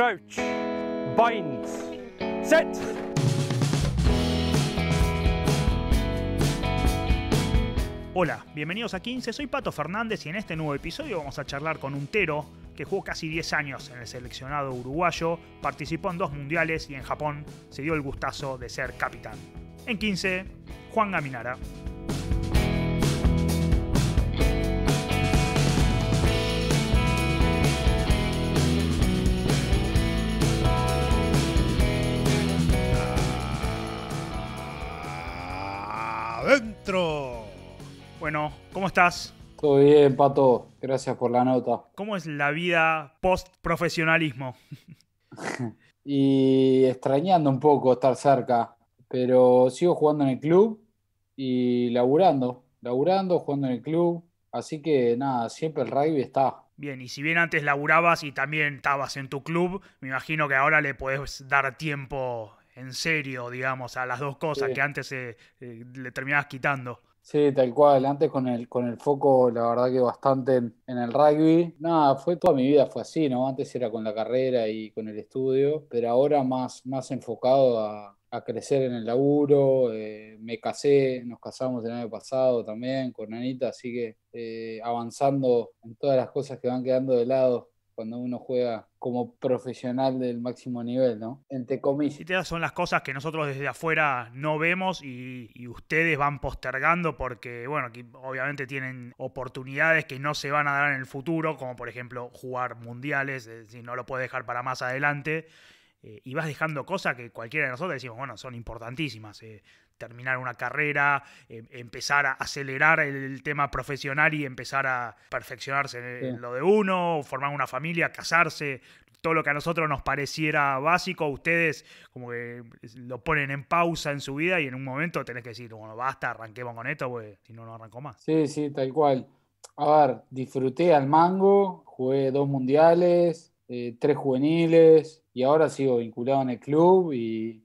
crouch, bind, ¡Set! Hola, bienvenidos a 15, soy Pato Fernández y en este nuevo episodio vamos a charlar con Untero, que jugó casi 10 años en el seleccionado uruguayo, participó en dos mundiales y en Japón se dio el gustazo de ser capitán. En 15, Juan Gaminara. ¿cómo estás? Todo bien, Pato. Gracias por la nota. ¿Cómo es la vida post-profesionalismo? y extrañando un poco estar cerca, pero sigo jugando en el club y laburando, laburando, jugando en el club. Así que nada, siempre el rugby está. Bien, y si bien antes laburabas y también estabas en tu club, me imagino que ahora le puedes dar tiempo en serio, digamos, a las dos cosas que antes eh, eh, le terminabas quitando. Sí, tal cual. Antes con el, con el foco, la verdad que bastante en, el rugby. Nada, fue toda mi vida, fue así, ¿no? Antes era con la carrera y con el estudio, pero ahora más, más enfocado a, crecer en el laburo. Eh, me casé, nos casamos el año pasado también con Anita, así que eh, avanzando en todas las cosas que van quedando de lado cuando uno juega como profesional del máximo nivel, ¿no? Entre comillas. Y son las cosas que nosotros desde afuera no vemos y, ustedes van postergando porque, bueno, obviamente tienen oportunidades que no se van a dar en el futuro, como por ejemplo jugar mundiales, eh, si no lo puedes dejar para más adelante. Eh, y vas dejando cosas que cualquiera de nosotros decimos, bueno, son importantísimas. Eh, terminar una carrera, em, empezar a acelerar el tema profesional y empezar a perfeccionarse en, lo de uno, formar una familia, casarse, todo lo que a nosotros nos pareciera básico, ustedes como que lo ponen en pausa en su vida y en un momento tenés que decir, bueno, basta, arranquemos con esto, porque si no, no arranco más. Sí, sí, tal cual. A ver, disfruté al mango, jugué dos mundiales, eh, tres juveniles y ahora sigo vinculado en el club y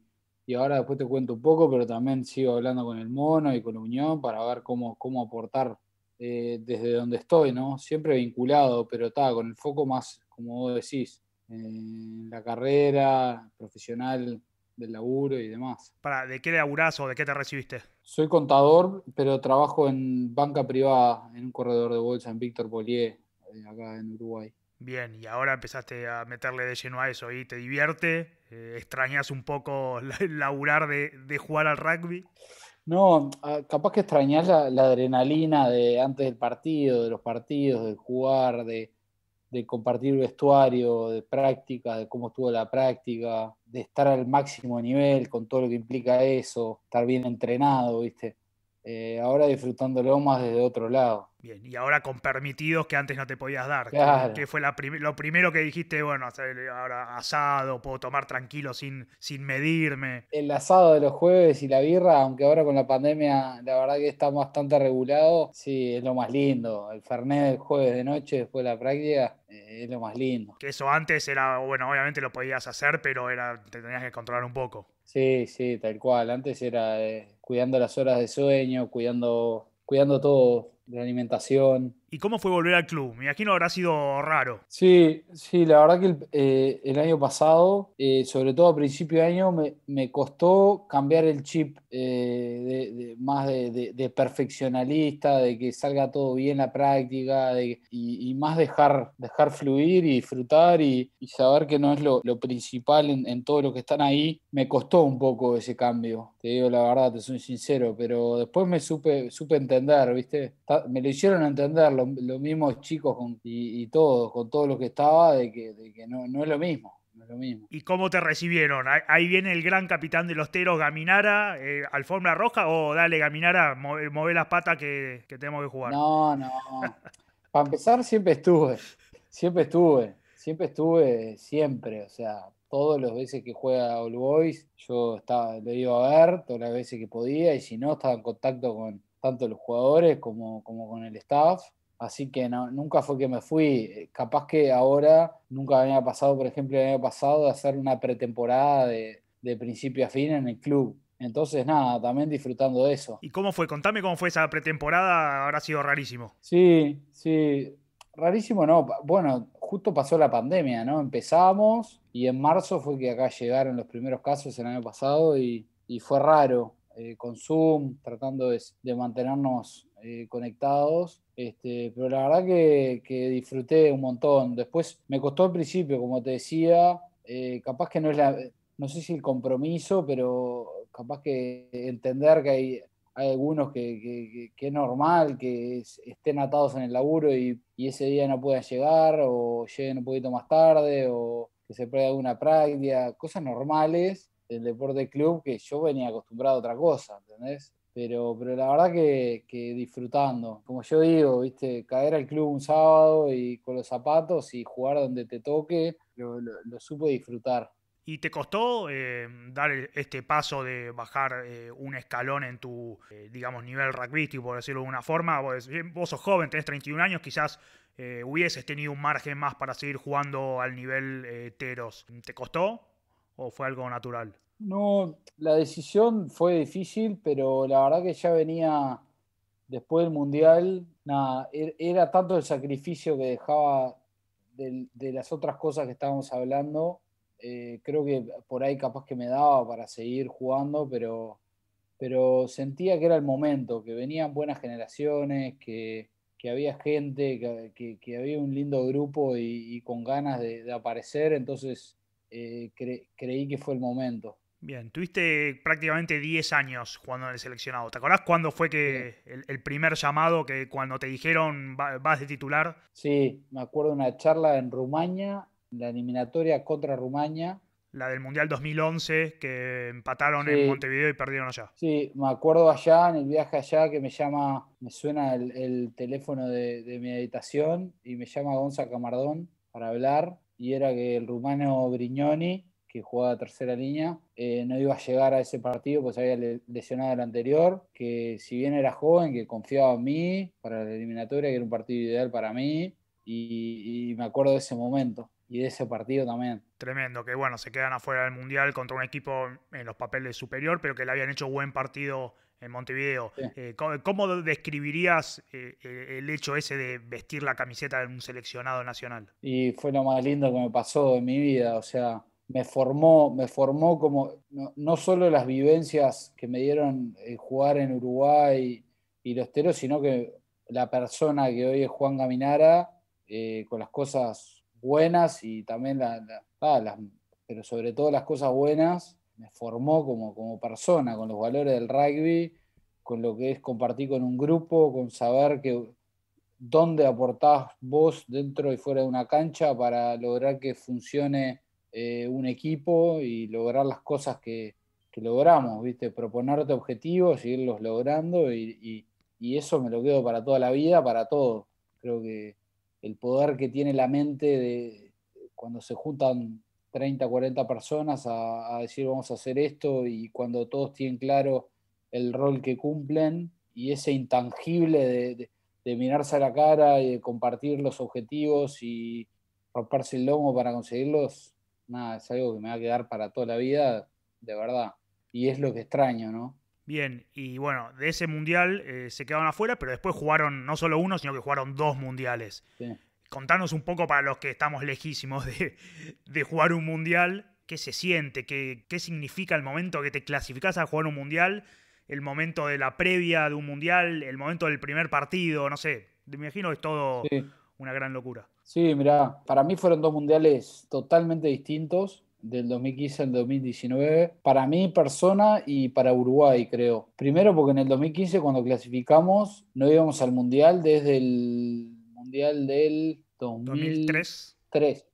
y ahora después te cuento un poco, pero también sigo hablando con el Mono y con la Unión para ver cómo, cómo aportar eh, desde donde estoy, ¿no? Siempre vinculado, pero está con el foco más, como vos decís, en la carrera profesional del laburo y demás. Para, ¿De qué laburás o de qué te recibiste? Soy contador, pero trabajo en banca privada, en un corredor de bolsa en Víctor Polié, eh, acá en Uruguay. Bien, y ahora empezaste a meterle de lleno a eso y te divierte, eh, extrañas un poco el laburar de, jugar al rugby. No, ah, capaz que extrañas la, adrenalina de antes del partido, de los partidos, de jugar, de, compartir vestuario, de práctica, de cómo estuvo la práctica, de estar al máximo nivel con todo lo que implica eso, estar bien entrenado, ¿viste? Eh, ahora disfrutándolo más desde otro lado. Bien, y ahora con permitidos que antes no te podías dar. Que fue lo primero que dijiste, bueno, eh, ahora asado, puedo tomar tranquilo sin, sin medirme. El asado de los jueves y la birra, aunque ahora con la pandemia la verdad que está bastante regulado, sí, es lo más lindo. El Fernet del jueves de noche después de la práctica eh, es lo más lindo. Que eso antes era, bueno, obviamente lo podías hacer, pero era, te tenías que controlar un poco. Sí, sí, tal cual. Antes era eh, cuidando las horas de sueño, cuidando, cuidando todo de alimentación, ¿Y cómo fue volver al club? Me imagino habrá sido raro. Sí, sí, la verdad que el, eh, año pasado, eh, sobre todo a principio de año, me, costó cambiar el chip eh, más de, perfeccionalista, de que salga todo bien la práctica, y, más dejar, dejar fluir y disfrutar y, saber que no es lo, principal en, en, todo lo que están ahí. Me costó un poco ese cambio, te digo la verdad, te soy sincero, pero después me supe, supe entender, ¿viste? Me lo hicieron entenderlo los mismos chicos y, todos, con todos los que estaba, de que, no, es lo mismo, ¿Y cómo te recibieron? Ahí viene el gran capitán de los teros, Gaminara, eh, alfombra roja, o dale, Gaminara, move, eh, las patas que, tenemos que jugar. No, no. Para empezar, siempre estuve, siempre estuve, siempre estuve, siempre, o sea, todas las veces que juega All Boys, yo estaba, lo iba a ver todas las veces que podía y si no, estaba en contacto con tanto los jugadores como, como con el staff Así que nunca fue que me fui. Capaz que ahora nunca había pasado, por ejemplo, el año pasado, de hacer una pretemporada de, principio a fin en el club. Entonces, nada, también disfrutando de eso. ¿Y cómo fue? Contame cómo fue esa pretemporada, habrá sido rarísimo. Sí, sí, rarísimo no. Bueno, justo pasó la pandemia, ¿no? Empezamos y en marzo fue que acá llegaron los primeros casos el año pasado y, fue raro. Eh, con Zoom, tratando de, mantenernos eh, conectados este, pero la verdad que, disfruté un montón. Después me costó al principio, como te decía, eh, capaz que no es la, no sé si el compromiso, pero capaz que entender que hay, algunos que, es normal que estén atados en el laburo y, ese día no puedan llegar o lleguen un poquito más tarde o que se pierda alguna práctica, cosas normales del deporte club que yo venía acostumbrado a otra cosa, ¿entendés? Pero, pero la verdad que, disfrutando. Como yo digo, viste, caer al club un sábado y con los zapatos y jugar donde te toque, lo, supe disfrutar. ¿Y te costó eh, dar e, este paso de bajar eh, un escalón en tu, eh, digamos, nivel rugby, por decirlo de una forma? Vos, vos sos joven, tenés 31 años, quizás hubieses tenido un margen más para seguir jugando al nivel teros. ¿Te costó o fue algo natural? No, la decisión fue difícil, pero la verdad que ya venía después del Mundial, er, era tanto el sacrificio que dejaba de, las otras cosas que estábamos hablando. Eh, creo que por ahí capaz que me daba para seguir jugando, pero, pero sentía que era el momento, que venían buenas generaciones, que, que había gente, que, había un lindo grupo y, con ganas de, aparecer, entonces eh, creí que fue el momento. Bien, tuviste prácticamente 10 años jugando en el seleccionado. ¿Te acordás cuándo fue que el, primer llamado que cuando te dijeron vas de titular? Sí, me acuerdo de una charla en Rumania, la eliminatoria contra Rumania. La del Mundial 2011 que empataron en Montevideo y perdieron allá. Sí, me acuerdo allá, en el viaje allá, que me llama, me suena el, teléfono de, mi habitación y me llama Gonza Camardón para hablar y era que el rumano Brignoni que jugaba tercera línea, eh, no iba a llegar a ese partido, pues había lesionado el anterior, que si bien era joven, que confiaba en mí para la eliminatoria, que era un partido ideal para mí, y, me acuerdo de ese momento y de ese partido también. Tremendo, que bueno, se quedan afuera del Mundial contra un equipo en los papeles superior, pero que le habían hecho buen partido en Montevideo. Eh, ¿cómo, describirías eh, el hecho ese de vestir la camiseta de un seleccionado nacional? Y fue lo más lindo que me pasó en mi vida, o sea, me formó, me formó como no, solo las vivencias que me dieron eh, jugar en Uruguay y, los teros, sino que la persona que hoy es Juan Gaminara, eh, con las cosas buenas y también las, pero sobre todo las cosas buenas, me formó como, como persona, con los valores del rugby, con lo que es compartir con un grupo, con saber que dónde aportás vos dentro y fuera de una cancha para lograr que funcione eh, un equipo y lograr las cosas que, logramos, ¿viste? Proponerte objetivos, irlos logrando y, eso me lo quedo para toda la vida, para todo. Creo que el poder que tiene la mente de cuando se juntan 30, 40 personas a, decir vamos a hacer esto y cuando todos tienen claro el rol que cumplen y ese intangible de, de mirarse a la cara y de compartir los objetivos y romperse el lomo para conseguirlos, nada, es algo que me va a quedar para toda la vida, de verdad. Y es lo que extraño, ¿no? Bien, y bueno, de ese mundial eh, se quedaron afuera, pero después jugaron no solo uno, sino que jugaron dos mundiales. Sí. Contanos un poco para los que estamos lejísimos de, jugar un mundial, qué se siente, qué, qué significa el momento que te clasificás a jugar un mundial, el momento de la previa de un mundial, el momento del primer partido, no sé, me imagino que es todo una gran locura. Sí, mira, para mí fueron dos mundiales totalmente distintos del 2015 al 2019, para mí persona y para Uruguay, creo. Primero porque en el 2015 cuando clasificamos no íbamos al Mundial desde el Mundial del 2003.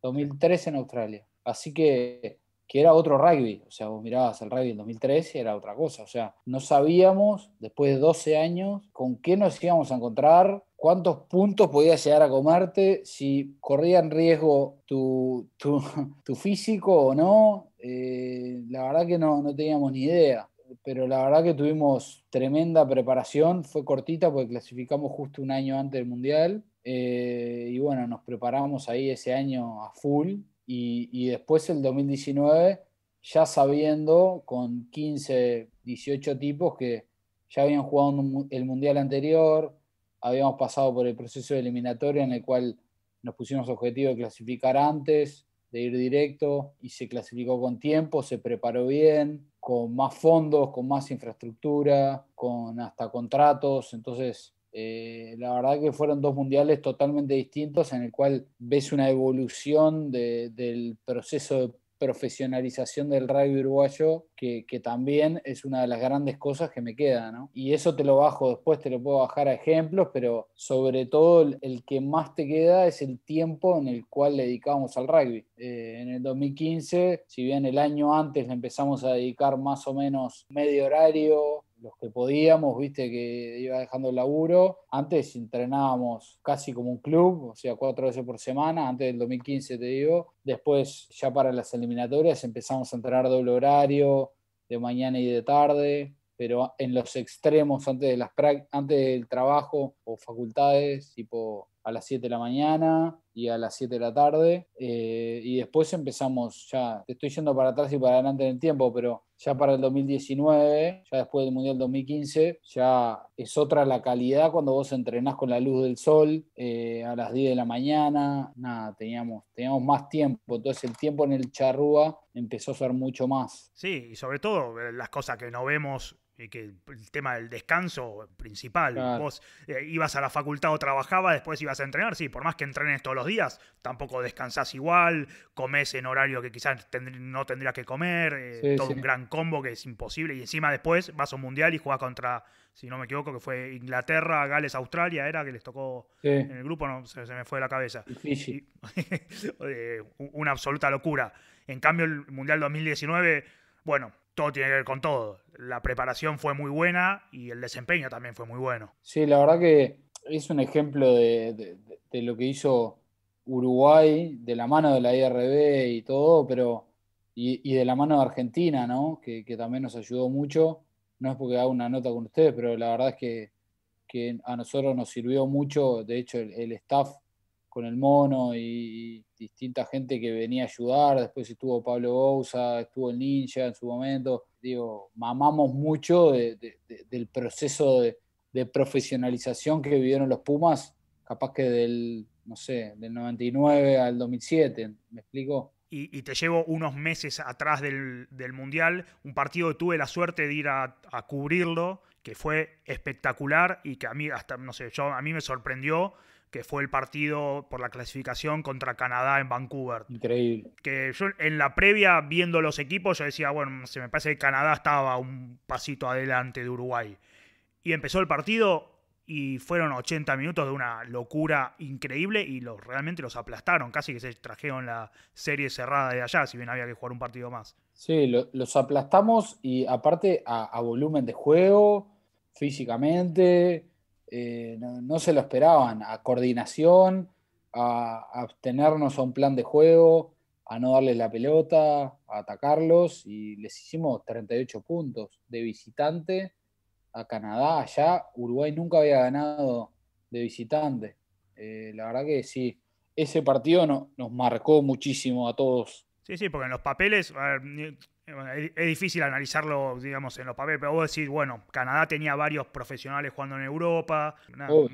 2003, en Australia. Así que, que era otro rugby, o sea, vos mirabas el rugby del 2003 y era otra cosa, o sea, no sabíamos después de 12 años con qué nos íbamos a encontrar cuántos puntos podías llegar a comerte, si corría en riesgo tu, físico o no. Eh, la verdad que no, teníamos ni idea pero la verdad que tuvimos tremenda preparación, fue cortita porque clasificamos justo un año antes del Mundial eh, y bueno, nos preparamos ahí ese año a full y, y, después el 2019 ya sabiendo con 15, 18 tipos que ya habían jugado el Mundial anterior, habíamos pasado por el proceso de eliminatoria en el cual nos pusimos objetivo de clasificar antes, de ir directo, y se clasificó con tiempo, se preparó bien, con más fondos, con más infraestructura, con hasta contratos. Entonces, eh, la verdad que fueron dos mundiales totalmente distintos en el cual ves una evolución del proceso de profesionalización del rugby uruguayo, que, también es una de las grandes cosas que me queda, Y eso te lo bajo después, te lo puedo bajar a ejemplos, pero sobre todo el que más te queda es el tiempo en el cual le dedicamos al rugby. Eh, en el 2015, si bien el año antes le empezamos a dedicar más o menos medio horario, los que podíamos, viste que iba dejando el laburo. Antes entrenábamos casi como un club, o sea, cuatro veces por semana, antes del 2015 te digo. Después ya para las eliminatorias empezamos a entrenar doble horario, de mañana y de tarde, pero en los extremos antes, de las, antes del trabajo o facultades, tipo a las 7 de la mañana y a las 7 de la tarde. Eh, y después empezamos ya, te estoy yendo para atrás y para adelante en el tiempo, pero ya para el 2019, ya después del Mundial 2015, ya es otra la calidad cuando vos entrenás con la luz del sol eh, a las 10 de la mañana. Nada, teníamos, teníamos más tiempo, entonces el tiempo en el charrúa empezó a ser mucho más. Sí, y sobre todo eh, las cosas que no vemos eh, que el tema del descanso principal. Vos eh, ibas a la facultad o trabajabas, después ibas a entrenar. Sí, por más que entrenes todos los días, tampoco descansás igual, comes en horario que quizás no tendrías que comer. Eh, todo un gran combo que es imposible. Y encima después vas a un mundial y juega contra, si no me equivoco, que fue Inglaterra, Gales, Australia, era que les tocó en el grupo, no se, me fue de la cabeza. una absoluta locura. En cambio, el Mundial 2019, bueno todo tiene que ver con todo. La preparación fue muy buena y el desempeño también fue muy bueno. Sí, la verdad que es un ejemplo de, lo que hizo Uruguay de la mano de la IRB y todo, pero y, de la mano de Argentina, ¿no? Que, también nos ayudó mucho. No es porque haga una nota con ustedes, pero la verdad es que, a nosotros nos sirvió mucho. De hecho, el staff con el mono y, distinta gente que venía a ayudar. Después estuvo Pablo Bouza, estuvo el Ninja en su momento. Digo, mamamos mucho del proceso de, profesionalización que vivieron los Pumas, capaz que del, no sé, del 99 al 2007, ¿me explico? Y, te llevo unos meses atrás del, Mundial, un partido que tuve la suerte de ir a, cubrirlo, que fue espectacular y que a mí, hasta, no sé, yo, a mí me sorprendió que fue el partido por la clasificación contra Canadá en Vancouver. Increíble. Que yo en la previa, viendo los equipos, yo decía, bueno, se me parece que Canadá estaba un pasito adelante de Uruguay. Y empezó el partido y fueron 80 minutos de una locura increíble y los, realmente los aplastaron, casi que se trajeron la serie cerrada de allá, si bien había que jugar un partido más. Sí, los aplastamos y aparte a volumen de juego, físicamente, eh, no, se lo esperaban, a coordinación, a, abstenernos a un plan de juego, a no darles la pelota, a atacarlos y les hicimos 38 puntos de visitante a Canadá, allá Uruguay nunca había ganado de visitante. Eh, la verdad que sí, ese partido nos marcó muchísimo a todos. Sí, sí, porque en los papeles, es, difícil analizarlo, digamos, en los papeles, pero vos decís, bueno, Canadá tenía varios profesionales jugando en Europa,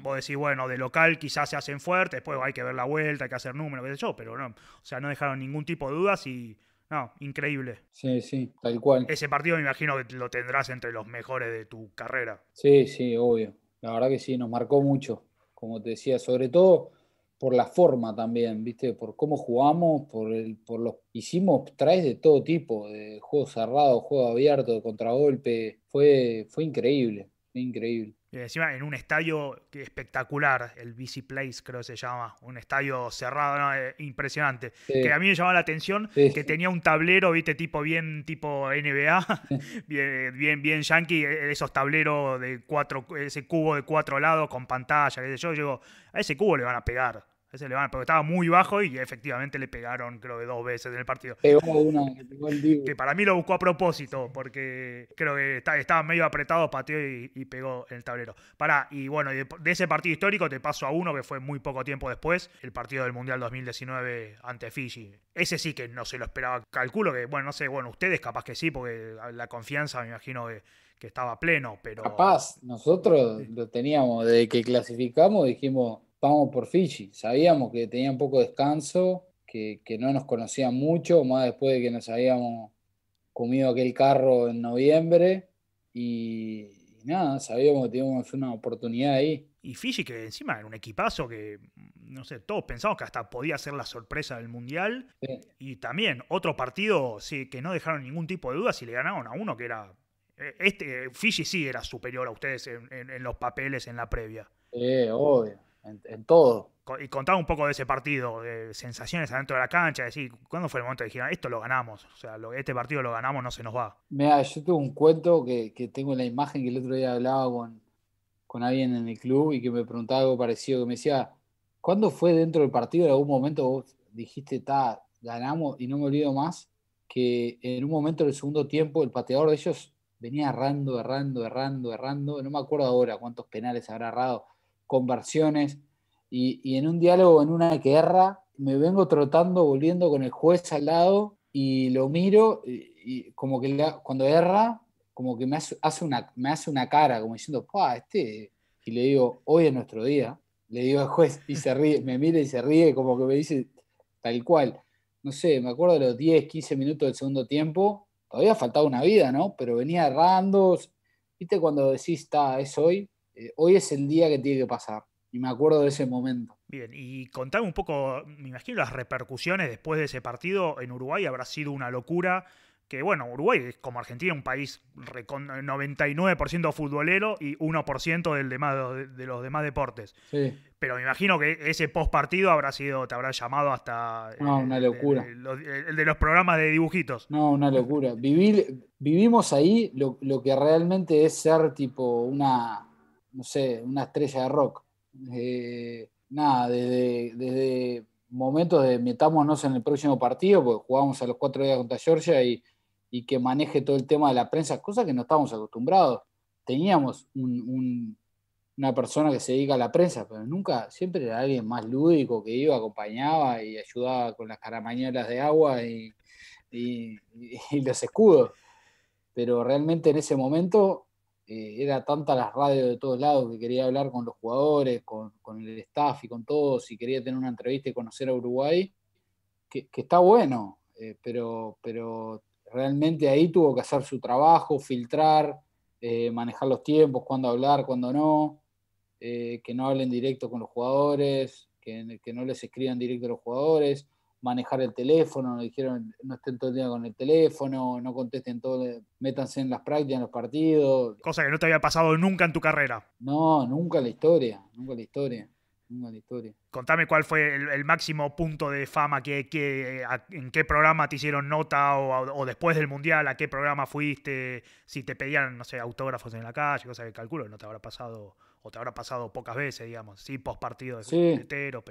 vos decís, bueno, de local quizás se hacen fuertes, después hay que ver la vuelta, hay que hacer números, qué sé yo, pero no, o sea, no dejaron ningún tipo de dudas y no, increíble. Sí, sí, tal cual. Ese partido me imagino que lo tendrás entre los mejores de tu carrera. Sí, sí, obvio. La verdad que sí, nos marcó mucho, como te decía, sobre todo por la forma también, ¿viste? Por cómo jugamos, por, el, por los... Hicimos traes de todo tipo, de juego cerrado, juego abierto, de contragolpe. Fue, fue increíble, fue increíble en un estadio espectacular, el BC Place creo que se llama, un estadio cerrado, eh, impresionante. Que a mí me llamaba la atención que tenía un tablero, viste, tipo bien tipo NBA, bien, bien, yankee, eh, esos tableros de cuatro, ese cubo de cuatro lados con pantalla, yo, yo digo, a ese cubo le van a pegar. Ese le van, porque estaba muy bajo y efectivamente le pegaron, creo que dos veces en el partido. Pegó una, que para mí lo buscó a propósito, porque creo que estaba medio apretado, pateó y, pegó en el tablero. Pará, y bueno, de, ese partido histórico te paso a uno que fue muy poco tiempo después, el partido del Mundial 2019 ante Fiji. Ese sí que no se lo esperaba. Calculo que, bueno, no sé, bueno, ustedes capaz que sí, porque la confianza me imagino que que estaba pleno, pero... Capaz, nosotros lo teníamos, desde que clasificamos dijimos, vamos por Fiji. Sabíamos que tenían poco descanso, que, no nos conocían mucho, más después de que nos habíamos comido aquel carro en noviembre. Y, nada, sabíamos que teníamos una oportunidad ahí. Y Fiji, que encima era un equipazo que, no sé, todos pensamos que hasta podía ser la sorpresa del Mundial. Y también otro partido sí, que no dejaron ningún tipo de duda si le ganaron a uno que era... Eh, este, Fiji sí era superior a ustedes en, los papeles en la previa. Sí, obvio en, todo. Y contaba un poco de ese partido, de sensaciones adentro de la cancha, decir, ¿cuándo fue el momento de dijeron ah, esto lo ganamos? O sea, este partido lo ganamos, no se nos va. Mira, yo tuve un cuento que, tengo en la imagen que el otro día hablaba con, con alguien en el club y que me preguntaba algo parecido, que me decía, ¿cuándo fue dentro del partido en algún momento vos dijiste, ta, ganamos y no me olvido más? Que en un momento del segundo tiempo el pateador de ellos venía errando, errando, errando, errando, no me acuerdo ahora cuántos penales habrá errado, conversiones, y, en un diálogo, en una guerra, me vengo trotando, volviendo con el juez al lado y lo miro y, como que cuando erra, como que me hace, una, me hace una cara, como diciendo, pa, este, y le digo, hoy es nuestro día, le digo al juez y se ríe, me mira y se ríe, como que me dice tal cual. No sé, me acuerdo de los 10, 15 minutos del segundo tiempo, todavía faltaba una vida, ¿no? Pero venía errando, viste cuando decís, está, es hoy, eh, hoy es el día que tiene que pasar. Y me acuerdo de ese momento. Bien, y contame un poco, me imagino las repercusiones después de ese partido en Uruguay habrá sido una locura. Que bueno, Uruguay es como Argentina, un país 99% futbolero y 1% del demás, de los demás deportes. Sí. Pero me imagino que ese post partido habrá sido, te habrá llamado hasta. Eh, no, una locura. El, de los programas de dibujitos. No, una locura. vivimos ahí lo que realmente es ser tipo una no sé, una estrella de rock. Eh, nada, desde, desde, momentos de metámonos en el próximo partido, porque jugábamos a los cuatro días contra Georgia y, que maneje todo el tema de la prensa, cosa que no estábamos acostumbrados. Teníamos una persona que se dedica a la prensa, pero nunca, siempre era alguien más lúdico que iba, acompañaba y ayudaba con las caramañolas de agua y, y, y los escudos. Pero realmente en ese momento eh, era tanta la radio de todos lados que quería hablar con los jugadores, con, el staff y con todos, y quería tener una entrevista y conocer a Uruguay, que, está bueno, eh, pero, realmente ahí tuvo que hacer su trabajo, filtrar, eh, manejar los tiempos, cuándo hablar, cuándo no, que no hablen directo con los jugadores, que no les escriban directo a los jugadores manejar el teléfono, nos dijeron no estén todo el día con el teléfono, no contesten todo, métanse en las prácticas, en los partidos. Cosa que no te había pasado nunca en tu carrera. No, nunca la historia, nunca la historia. Nunca la historia. Contame cuál fue el, máximo punto de fama, que, en qué programa te hicieron nota o, después del Mundial, a qué programa fuiste, si te pedían, no sé, autógrafos en la calle, cosa que calculo, no te habrá pasado te habrá pasado pocas veces, digamos, sí, post partido de sí. pero,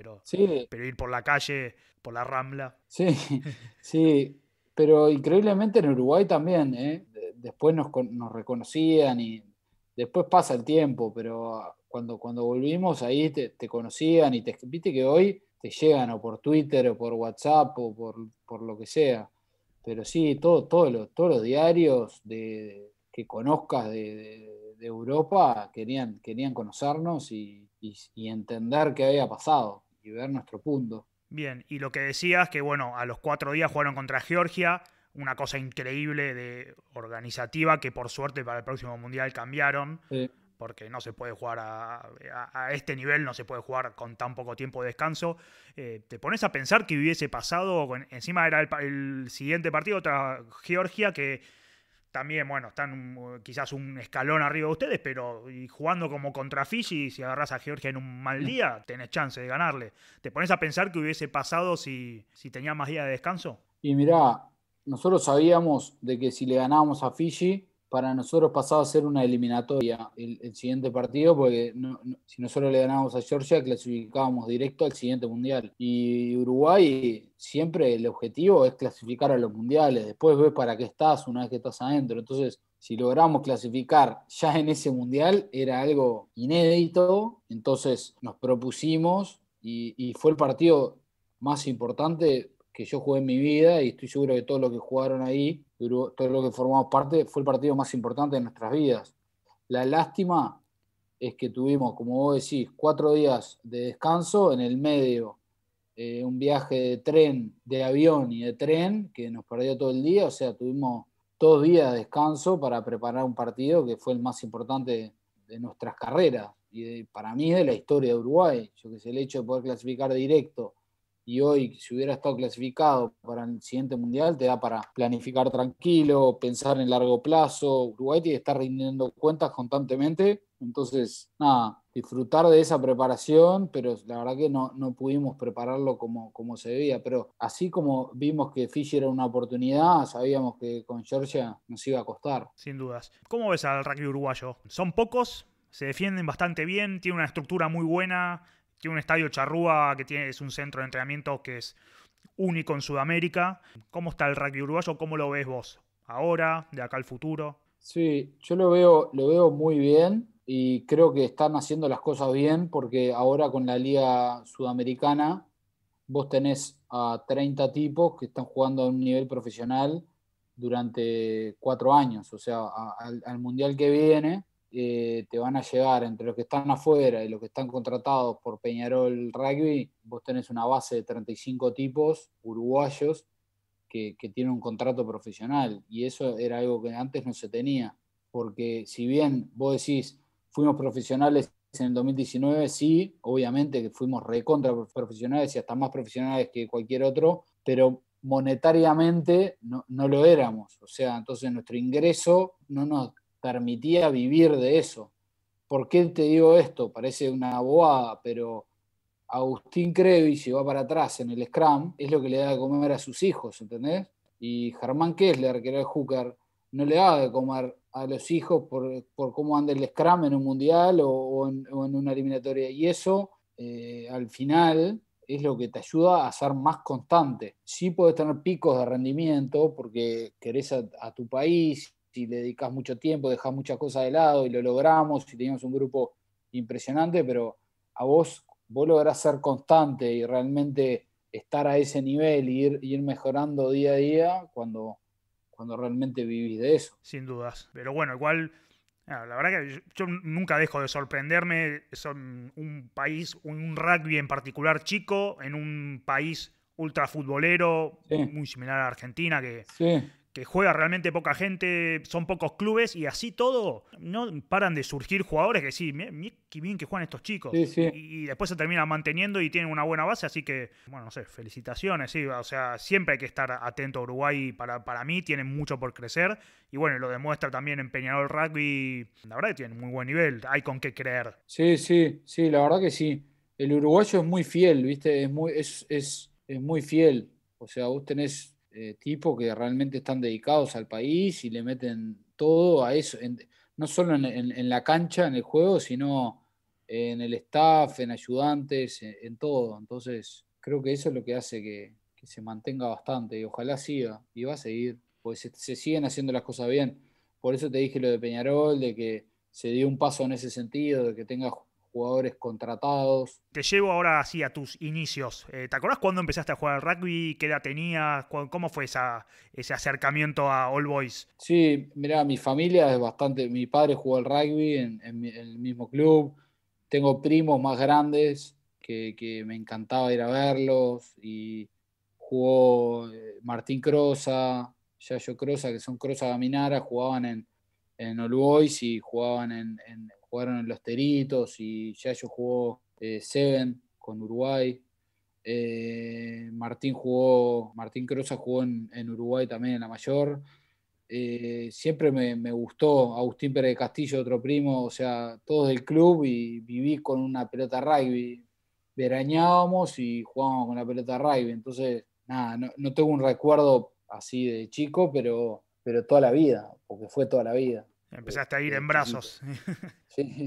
ir por la calle, por la rambla. Sí, sí, pero increíblemente en Uruguay también, ¿eh? después nos, reconocían y después pasa el tiempo, pero cuando, cuando volvimos ahí te, conocían y te viste que hoy te llegan o por Twitter o por WhatsApp o por, lo que sea. Pero sí, todo, todos los diarios que conozcas de de Europa querían, querían conocernos y, entender qué había pasado y ver nuestro punto. Bien, y lo que decías que bueno, a los cuatro días jugaron contra Georgia, una cosa increíble de organizativa que por suerte para el próximo mundial cambiaron. Porque no se puede jugar a, a, este nivel, no se puede jugar con tan poco tiempo de descanso. Eh, te pones a pensar que hubiese pasado, encima era el, el siguiente partido, otra Georgia, que también, bueno, están eh, quizás un escalón arriba de ustedes, pero jugando como contra Fiji, si agarras a Georgia en un mal mm. día, tenés chance de ganarle. ¿Te pones a pensar que hubiese pasado si, si tenía más días de descanso? Y mirá, nosotros sabíamos de que si le ganábamos a Fiji, para nosotros pasaba a ser una eliminatoria el, siguiente partido, porque si nosotros le ganábamos a Georgia, clasificábamos directo al siguiente mundial. Y Uruguay siempre el objetivo es clasificar a los mundiales, después ves para qué estás una vez que estás adentro. Entonces, si logramos clasificar ya en ese mundial, era algo inédito, entonces nos propusimos y, y fue el partido más importante que yo jugué en mi vida y estoy seguro que todos los que jugaron ahí, todo lo que formamos parte, fue el partido más importante de nuestras vidas. La lástima es que tuvimos, como vos decís, cuatro días de descanso en el medio, eh, un viaje de tren, de avión y de tren que nos perdió todo el día, o sea, tuvimos dos días de descanso para preparar un partido que fue el más importante de nuestras carreras y para mí de la historia de Uruguay, yo que sé el hecho de poder clasificar directo y hoy si hubiera estado clasificado para el siguiente mundial, te da para planificar tranquilo, pensar en largo plazo. Uruguay tiene que estar rindiendo cuentas constantemente. Entonces, nada, disfrutar de esa preparación, pero la verdad que no, no pudimos prepararlo como, como se debía. Pero así como vimos que Fiji era una oportunidad, sabíamos que con Georgia nos iba a costar. Sin dudas. ¿Cómo ves al rugby uruguayo? ¿Son pocos? ¿Se defienden bastante bien? ¿Tiene una estructura muy buena? Tiene un estadio charrúa que tiene, es un centro de entrenamiento que es único en Sudamérica. ¿Cómo está el rugby uruguayo? ¿Cómo lo ves vos? Ahora, de acá al futuro. Sí, yo lo veo, lo veo muy bien y creo que están haciendo las cosas bien porque ahora con la Liga Sudamericana vos tenés a 30 tipos que están jugando a un nivel profesional durante cuatro años, o sea, al Mundial que viene eh, te van a llegar entre los que están afuera y los que están contratados por Peñarol Rugby, vos tenés una base de 35 tipos uruguayos que, tienen un contrato profesional y eso era algo que antes no se tenía, porque si bien vos decís, fuimos profesionales en el 2019, sí, obviamente que fuimos recontra profesionales y hasta más profesionales que cualquier otro, pero monetariamente no, no, lo éramos. O sea, entonces nuestro ingreso no nos permitía vivir de eso. ¿Por qué te digo esto? Parece una boa pero Agustín Crevi, si va para atrás en el Scrum, es lo que le da de comer a sus hijos, ¿entendés? Y Germán Kessler, que era el hooker, no le da de comer a los hijos por, cómo anda el Scrum en un mundial o, en, una eliminatoria. Y eso, eh, al final, es lo que te ayuda a ser más constante. Sí puedes tener picos de rendimiento porque querés a tu país si le dedicas mucho tiempo, dejas muchas cosas de lado y lo logramos y teníamos un grupo impresionante, pero a vos, vos lográs ser constante y realmente estar a ese nivel y ir, ir mejorando día a día cuando, cuando realmente vivís de eso. Sin dudas, pero bueno, igual... Ah, la verdad que yo nunca dejo de sorprenderme. Son un país, un rugby en particular chico, en un país ultra futbolero muy similar a Argentina, que, sí que juega realmente poca gente, son pocos clubes y así todo, no paran de surgir jugadores que sí, qué bien que juegan estos chicos. Y, después se terminan manteniendo y tienen una buena base, así que, bueno, no sé, felicitaciones, sí, o sea, siempre hay que estar atento a Uruguay, para, mí tienen mucho por crecer y bueno, lo demuestra también en Peñarol Rugby, la verdad que tienen muy buen nivel, hay con qué creer. Sí, sí, sí, la verdad que sí. El uruguayo es muy fiel, ¿viste? Es muy, es, es muy fiel. O sea, vos tenés eh, tipo que realmente están dedicados al país y le meten todo a eso, no solo en, la cancha, en el juego, sino en el staff, en ayudantes, eh, en, todo. Entonces, creo que eso es lo que hace que, se mantenga bastante y ojalá siga y va a seguir, pues se, se siguen haciendo las cosas bien. Por eso te dije lo de Peñarol, de que se dio un paso en ese sentido, de que tenga jugadores contratados. Te llevo ahora así a tus inicios. Eh, ¿Te acordás cuándo empezaste a jugar al rugby? ¿Qué edad tenías? ¿Cómo fue ese acercamiento a All Boys? Sí, mira, mi familia es bastante. Mi padre jugó al rugby en, el mismo club. Tengo primos más grandes que, me encantaba ir a verlos. Y jugó eh, Martín Crosa, Yayo Crosa, que son Crosa Gaminara, jugaban en All Boys y jugaban en, jugaron en los Teritos y Yayo jugó eh, Seven con Uruguay. Eh, Martín jugó, Martín jugó en, Uruguay también en la mayor. Eh, siempre me, gustó Agustín Pérez Castillo, otro primo, o sea, todos del club y viví con una pelota rugby. Verañábamos y jugábamos con la pelota rugby. Entonces, nada, no, no tengo un recuerdo así de chico, pero, pero toda la vida, porque fue toda la vida. Empezaste a ir eh, en brazos.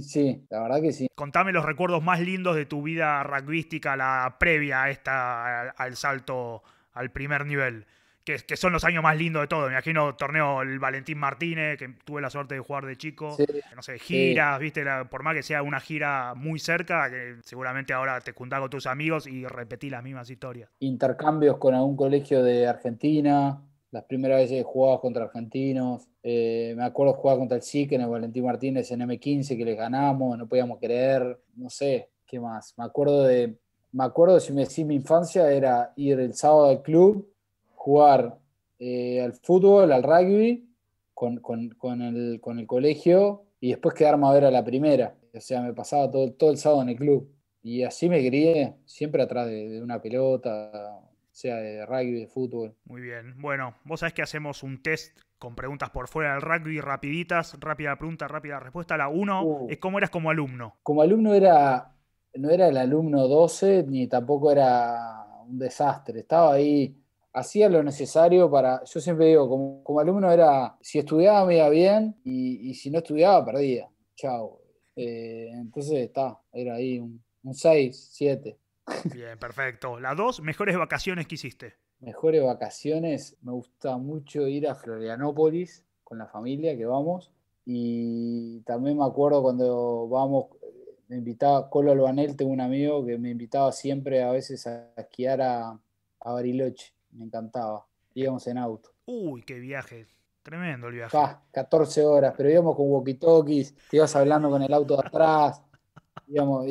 Sí, la verdad que sí. Contame los recuerdos más lindos de tu vida rugbyística, la previa a esta, al salto al primer nivel, que, son los años más lindos de todo. Me imagino torneo el Valentín Martínez, que tuve la suerte de jugar de chico. No sé, giras, viste, por más que sea una gira muy cerca, seguramente ahora te juntás con tus amigos y repetí las mismas historias. Intercambios con algún colegio de Argentina las primeras veces que jugaba contra argentinos. Eh, me acuerdo jugar contra el SIC en el Valentín Martínez en M15 que les ganamos, no podíamos creer, no sé, qué más. Me acuerdo de, me acuerdo si me decís mi infancia, era ir el sábado al club, jugar eh, al fútbol, al rugby, con, con, el, con el colegio y después quedarme a ver a la primera. O sea, me pasaba todo, todo el sábado en el club. Y así me crié, siempre atrás de una pelota sea de rugby, de fútbol. Muy bien. Bueno, vos sabés que hacemos un test con preguntas por fuera del rugby, rapiditas, rápida pregunta, rápida respuesta. La uno, uh. es cómo eras como alumno. Como alumno era, no era el alumno 12, ni tampoco era un desastre. Estaba ahí, hacía lo necesario para, yo siempre digo, como, alumno era, si estudiaba me iba bien y, si no estudiaba perdía. Chao. Eh, entonces está, era ahí un 6, 7. Bien, perfecto. Las dos, mejores vacaciones que hiciste. Mejores vacaciones, me gusta mucho ir a Florianópolis con la familia que vamos. Y también me acuerdo cuando vamos, me invitaba, Colo Albanel, tengo un amigo que me invitaba siempre a veces a esquiar a, Bariloche. Me encantaba. Íbamos en auto. Uy, qué viaje. Tremendo el viaje. 14 ah, horas, pero íbamos con walkie-talkies, te ibas hablando con el auto de atrás. íbamos,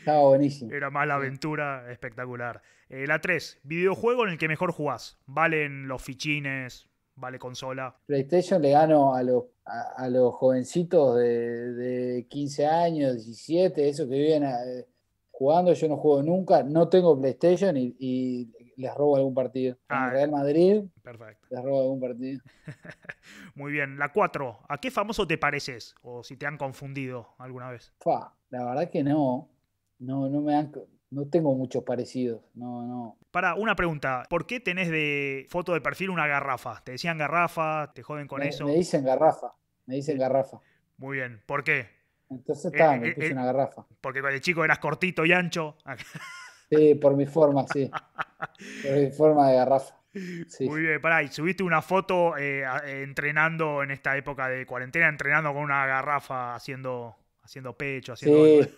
estaba buenísimo. Era mala aventura espectacular. Eh, la 3, videojuego en el que mejor jugás. Valen los fichines, vale consola. PlayStation le gano a los, a, los jovencitos de, 15 años, 17, esos que viven eh, jugando. Yo no juego nunca, no tengo PlayStation y, les robo algún partido. en ah, Real Madrid, perfecto. les robo algún partido. Muy bien, la 4. ¿A qué famoso te pareces? O si te han confundido alguna vez. la verdad que no. No, no me dan, no tengo muchos parecidos, no, no. Para, una pregunta, ¿por qué tenés de foto de perfil una garrafa? ¿Te decían garrafa? ¿Te joden con eso? Me dicen garrafa, me dicen garrafa. Muy bien, ¿por qué? Entonces eh, está, me eh, puse eh, una garrafa. Porque cuando el chico eras cortito y ancho. Sí, por mi forma, sí. Por mi forma de garrafa. Sí. Muy bien, pará, y subiste una foto entrenando en esta época de cuarentena, entrenando con una garrafa haciendo, haciendo pecho, haciendo. Sí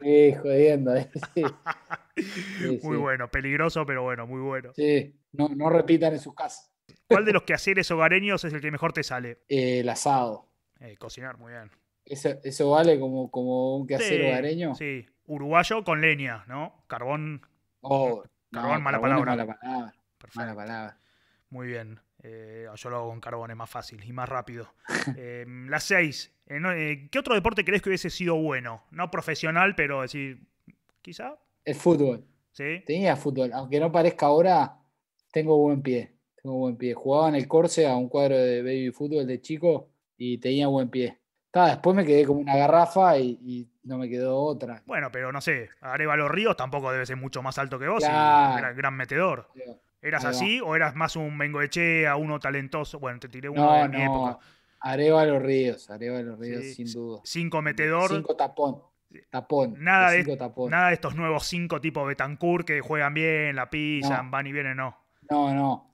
jodiendo. muy bueno, peligroso, pero bueno, muy bueno. Sí, no, no repitan en sus casas. ¿Cuál de los quehaceres hogareños es el que mejor te sale? Eh, el asado. Eh, cocinar, muy bien. ¿Eso, vale como, como un quehacer hogareño? Sí, uruguayo con leña, ¿no? Carbón. Oh, carbón, mala, palabra. mala palabra. Mala palabra. Muy bien. Eh, yo lo hago con carbón, es más fácil y más rápido. Eh, las seis. Eh, ¿Qué otro deporte crees que hubiese sido bueno? No profesional, pero decir, quizá. El fútbol. Sí. Tenía fútbol. Aunque no parezca ahora, tengo buen pie. Tengo buen pie. Jugaba en el a un cuadro de baby fútbol de chico, y tenía buen pie. después me quedé como una garrafa y, no me quedó otra. Bueno, pero no sé, los Ríos tampoco debe ser mucho más alto que vos, gran, metedor. ¿Eras así o eras más un Mengoechea, uno talentoso? Bueno, te tiré uno no, de mi no. época. Arevalo Ríos, Arevalo Ríos, sin duda. Cinco metedor. Cinco tapón. Tapón. Nada, de, nada de estos nuevos cinco tipos Betancourt que juegan bien, la pisan, van y vienen, no. No, no.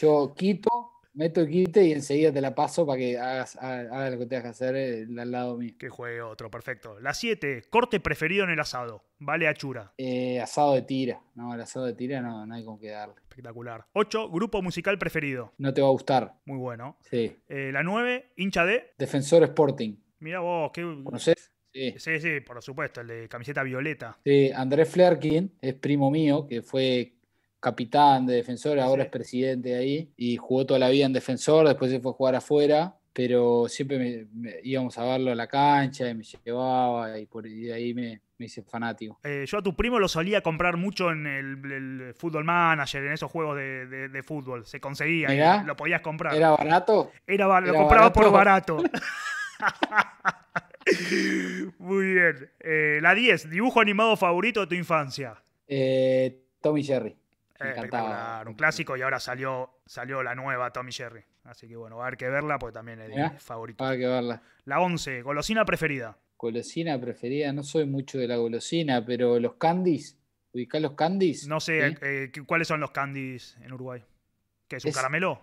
Yo quito, meto quite y enseguida te la paso para que hagas, lo que tengas que hacer eh, al lado mío. Que juegue otro, perfecto. La 7, corte preferido en el asado. Vale achura. Eh, asado de tira. No, el asado de tira no, hay con qué darle. Espectacular. 8, grupo musical preferido. No te va a gustar. Muy bueno. Sí. Eh, la 9, hincha de. Defensor Sporting. Mira vos, qué. ¿Conoces? Sí. sí, sí, por supuesto, el de camiseta violeta. Sí, Andrés Flerkin es primo mío, que fue capitán de defensor, ahora es presidente de ahí, y jugó toda la vida en defensor, después se fue a jugar afuera, pero siempre íbamos a verlo a la cancha y me llevaba y por ahí me, hice fanático. Eh, yo a tu primo lo solía comprar mucho en el, el Fútbol Manager, en esos juegos de, fútbol. Se conseguía, lo podías comprar. ¿Era barato? Era, lo compraba por barato. Muy bien. Eh, la 10, dibujo animado favorito de tu infancia. Eh, Tommy Jerry. Eh, espectacular, Un clásico y ahora salió, salió la nueva Tommy Jerry. Así que bueno, va a haber que verla porque también es mi favorito. a haber que verla. La 11, golosina preferida. Golosina preferida, no soy mucho de la golosina, pero los candies. ¿Ubicás los candies? No sé, ¿Eh? eh cuáles son los candies en Uruguay? ¿Qué es un caramelo?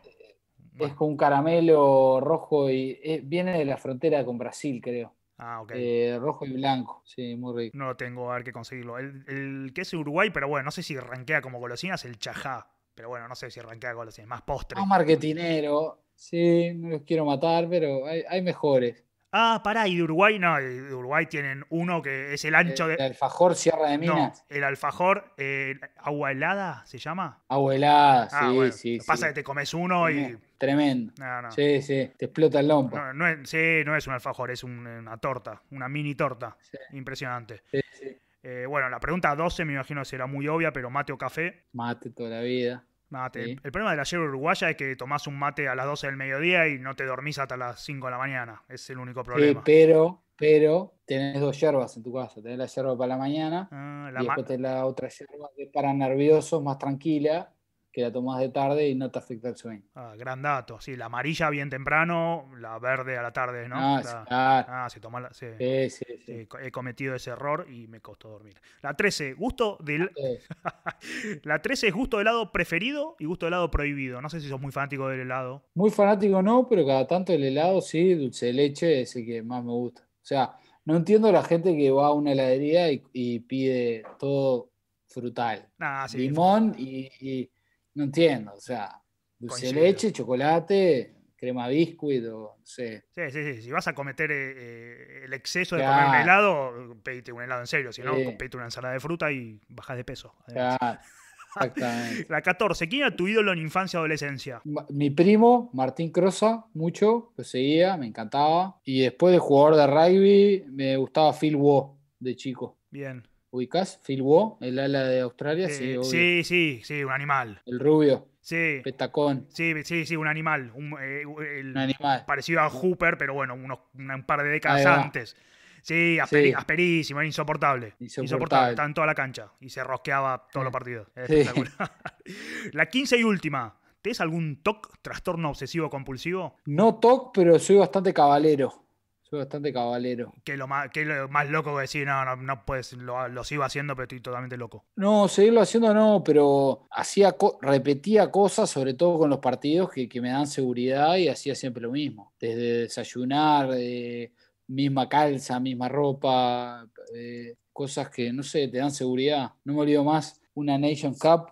Es un caramelo rojo y eh, viene de la frontera con Brasil, creo. Ah, eh, rojo y blanco, sí, muy rico. No lo tengo, a ver qué conseguirlo. El, que es Uruguay, pero bueno, no sé si ranquea como golosinas, el chajá. Pero bueno, no sé si ranquea golosinas, más postre. Más marketinero, sí, no los quiero matar, pero hay, hay mejores. Ah, pará, y de Uruguay, no, de Uruguay tienen uno que es el ancho de. El alfajor Sierra de Minas. el alfajor agua helada, ¿se llama? Agua helada, ah, sí, Pasa que te comes uno y. Tremendo. Sí, sí, te explota el lomo, No, es, sí, no es un alfajor, es una torta, una mini torta. Impresionante. Sí, sí. Eh, bueno, la pregunta 12 me imagino será muy obvia, pero mate o café. Mate toda la vida. El problema de la yerba uruguaya es que tomás un mate a las 12 del mediodía y no te dormís hasta las 5 de la mañana. Es el único problema. Sí, pero, pero tenés dos yerbas en tu casa. Tenés la yerba para la mañana ah, la y después la otra yerba que para nerviosos, más tranquila que la tomas de tarde y no te afecta el sueño. Ah, gran dato, sí, la amarilla bien temprano, la verde a la tarde, ¿no? Ah, sí, claro. ah se toma la... sí. Sí, sí, eh, He cometido ese error y me costó dormir. La 13, gusto del... la 13 es gusto de helado preferido y gusto de helado prohibido. No sé si sos muy fanático del helado. Muy fanático no, pero cada tanto el helado sí, dulce de leche es el que más me gusta. O sea, no entiendo la gente que va a una heladería y, pide todo frutal. Ah, limón y no entiendo, o sea, dulce de leche, chocolate, crema biscuit o no sé. Sí, sí, sí. Si vas a cometer eh, el exceso de comer un helado, pedite un helado en serio. Si no, sí. una ensalada de fruta y bajas de peso. Exactamente. La 14. ¿Quién era tu ídolo en infancia o adolescencia? Mi primo, Martín Crosa, mucho. Lo seguía, me encantaba. Y después de jugador de rugby, me gustaba Phil Wo de chico. Bien. ¿Ubicás? Phil Wo, el ala de Australia. sí, eh, sí, sí, sí, un animal. El rubio. Sí. Petacón. Sí, sí, sí, un animal. Un, eh, animal. Parecido a Hooper, pero bueno, unos, un par de décadas antes. Sí, asperísimo, insoportable. Insoportable. insoportable. Estaba en toda la cancha y se rosqueaba todos los partidos. la quince y última. ¿tienes algún TOC, trastorno obsesivo compulsivo? No TOC, pero soy bastante cabalero. Soy bastante cabalero. Que lo más, que lo más loco que decir, no, no, no pues lo, sigo haciendo, pero estoy totalmente loco. No, seguirlo haciendo no, pero hacía repetía cosas, sobre todo con los partidos, que, me dan seguridad y hacía siempre lo mismo. Desde desayunar, eh, misma calza, misma ropa, eh, cosas que, no sé, te dan seguridad. No me olvido más una Nation Cup,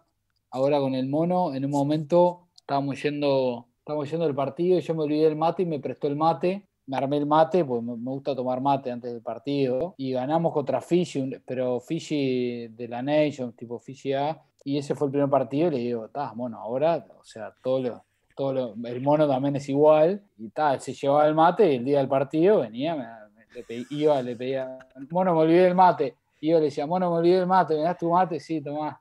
ahora con el mono, en un momento estábamos yendo, estábamos yendo el partido, y yo me olvidé del mate y me prestó el mate me armé el mate, porque me gusta tomar mate antes del partido, y ganamos contra Fiji, pero Fiji de la Nation, tipo Fiji A, y ese fue el primer partido, y le digo, está, mono, ahora, o sea, todo lo, todo lo, el mono también es igual, y tal, se llevaba el mate, y el día del partido venía, le iba, le pedía, mono, me olvidé el mate, y yo le decía, mono, me olvidé el mate, me tu mate, sí, tomá.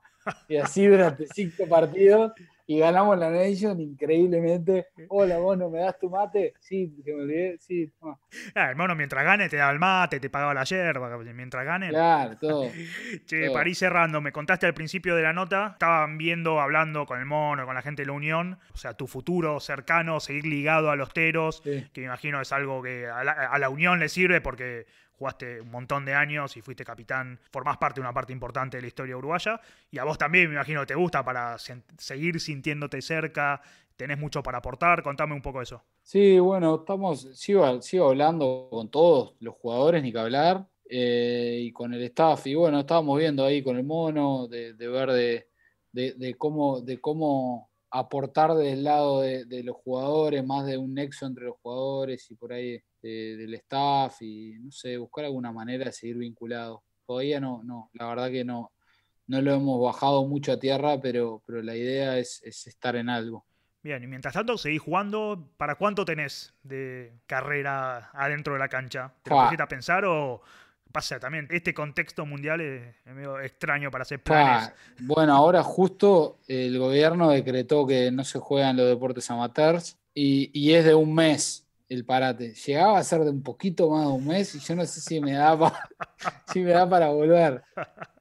Y así durante cinco partidos, y ganamos la Nation increíblemente. Hola, vos me das tu mate. Sí, que me olvidé. Sí, toma. hermano, ah, mientras gane te daba el mate, te pagaba la yerba. Mientras gane. Claro, todo. che, París, cerrando, me contaste al principio de la nota, estaban viendo, hablando con el mono, con la gente de la Unión, o sea, tu futuro cercano, seguir ligado a los teros, que me imagino es algo que a la Unión le sirve porque jugaste un montón de años y fuiste capitán, formás parte de una parte importante de la historia uruguaya, y a vos también me imagino te gusta para seguir sintiéndote cerca, tenés mucho para aportar, contame un poco eso. Sí, bueno, estamos, sigo, sigo hablando con todos los jugadores, ni que hablar, eh, y con el staff, y bueno, estábamos viendo ahí con el mono, de, ver de, de cómo... De cómo aportar del lado de, los jugadores, más de un nexo entre los jugadores y por ahí este, del staff y no sé, buscar alguna manera de seguir vinculado. Todavía no, no, la verdad que no, no lo hemos bajado mucho a tierra, pero, pero la idea es, estar en algo. Bien, y mientras tanto, seguís jugando. ¿Para cuánto tenés de carrera adentro de la cancha? ¿Te lo pensar o, pasa también, este contexto mundial es, medio extraño para hacer planes. bueno, ahora justo el gobierno decretó que no se juegan los deportes amateurs y, es de un mes el parate. Llegaba a ser de un poquito más de un mes y yo no sé si me da si me da para volver.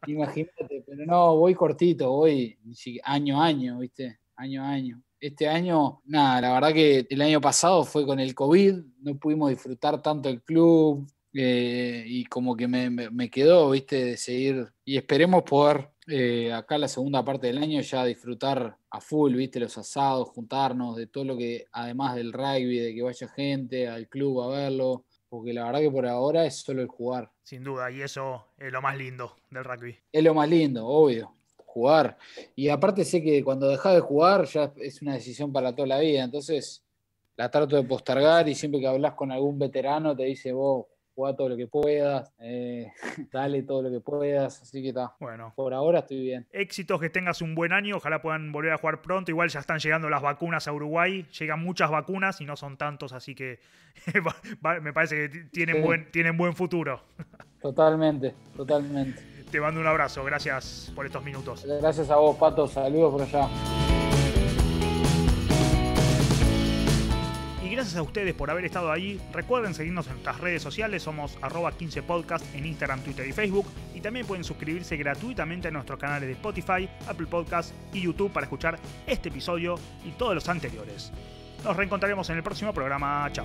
Imagínate, pero no, voy cortito, voy año a año, ¿viste? Año a año. Este año, nada, la verdad que el año pasado fue con el COVID, no pudimos disfrutar tanto el club, eh, y como que me, quedó, viste, de seguir. Y esperemos poder eh, acá la segunda parte del año ya disfrutar a full, viste, los asados, juntarnos, de todo lo que, además del rugby, de que vaya gente al club a verlo. Porque la verdad que por ahora es solo el jugar. Sin duda, y eso es lo más lindo del rugby. Es lo más lindo, obvio jugar. Y aparte sé que cuando dejas de jugar ya es una decisión para toda la vida. Entonces la trato de postergar y siempre que hablas con algún veterano te dice, vos juega todo lo que puedas, eh, dale todo lo que puedas, así que está. Bueno. Por ahora estoy bien. Éxitos, que tengas un buen año, ojalá puedan volver a jugar pronto, igual ya están llegando las vacunas a Uruguay, llegan muchas vacunas y no son tantos, así que me parece que tienen, buen, tienen buen futuro. Totalmente, totalmente. Te mando un abrazo, gracias por estos minutos. Gracias a vos, Pato, saludos por allá. gracias a ustedes por haber estado ahí. Recuerden seguirnos en nuestras redes sociales, somos arroba 15podcast en Instagram, Twitter y Facebook. Y también pueden suscribirse gratuitamente a nuestros canales de Spotify, Apple Podcast y YouTube para escuchar este episodio y todos los anteriores. Nos reencontraremos en el próximo programa. Chao.